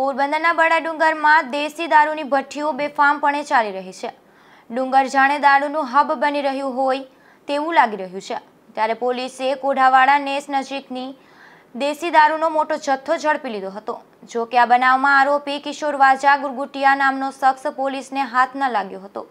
પોરબંદરના બડા ડુંગરમાં દેશી દારૂની ભઠ્ઠીઓ બેફામપણે ચાલી રહી છે ડુંગર જાણે દારૂનું હબ બની રહ્યું હોય તેવું લાગી રહ્યું છે ત્યારે પોલીસે કોઢાવાડા નેસ નજીકની દેશી દારૂનો મોટો જથ્થો ઝડપી લીધો હતો જો કે આ બનાવમાં આરોપી કિશોર વાજા ગુરગુટિયા નામનો શખ્સ પોલીસને હાથ ન લાગ્યો હતો